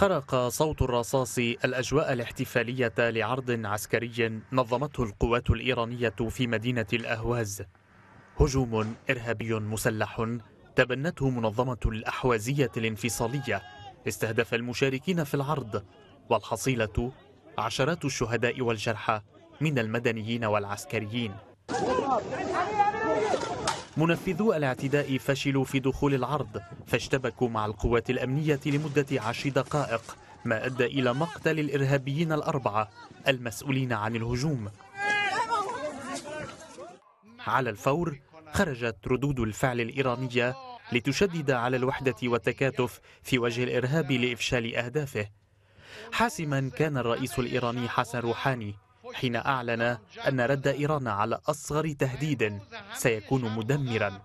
خرق صوت الرصاص الأجواء الاحتفالية لعرض عسكري نظمته القوات الإيرانية في مدينة الأهواز هجوم إرهابي مسلح تبنته منظمة الأحوازية الانفصالية استهدف المشاركين في العرض والحصيلة عشرات الشهداء والجرحى من المدنيين والعسكريين منفذو الاعتداء فشلوا في دخول العرض فاشتبكوا مع القوات الأمنية لمدة عشر دقائق ما أدى إلى مقتل الإرهابيين الأربعة المسؤولين عن الهجوم على الفور خرجت ردود الفعل الإيرانية لتشدد على الوحدة والتكاتف في وجه الإرهاب لإفشال أهدافه حاسما كان الرئيس الإيراني حسن روحاني حين أعلن أن رد إيران على أصغر تهديد سيكون مدمرا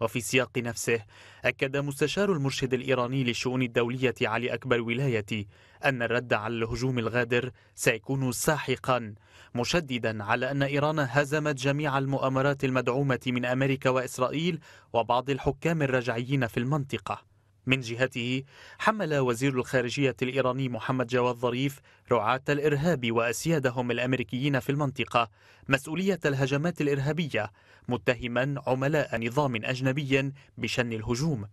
وفي سياق نفسه أكد مستشار المرشد الإيراني للشؤون الدولية علي أكبر ولايتي أن الرد على الهجوم الغادر سيكون ساحقا مشددا على أن إيران هزمت جميع المؤامرات المدعومة من أمريكا وإسرائيل وبعض الحكام الرجعيين في المنطقة من جهته حمل وزير الخارجية الإيراني محمد جواد ظريف رعاة الإرهاب وأسيادهم الأمريكيين في المنطقة مسؤولية الهجمات الإرهابية متهما عملاء نظام أجنبي بشن الهجوم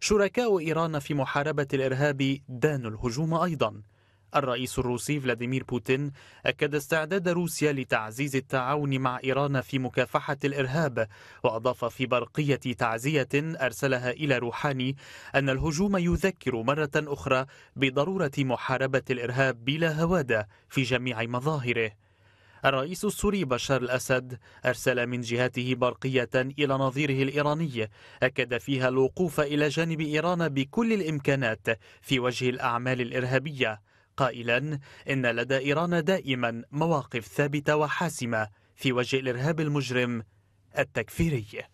شركاء إيران في محاربة الإرهاب دانوا الهجوم أيضاً الرئيس الروسي فلاديمير بوتين أكد استعداد روسيا لتعزيز التعاون مع إيران في مكافحة الإرهاب وأضاف في برقية تعزية أرسلها إلى روحاني أن الهجوم يذكر مرة أخرى بضرورة محاربة الإرهاب بلا هوادة في جميع مظاهره الرئيس السوري بشار الأسد أرسل من جهته برقية إلى نظيره الإيراني أكد فيها الوقوف إلى جانب إيران بكل الإمكانات في وجه الأعمال الإرهابية قائلا إن لدى إيران دائما مواقف ثابتة وحاسمة في وجه الإرهاب المجرم التكفيري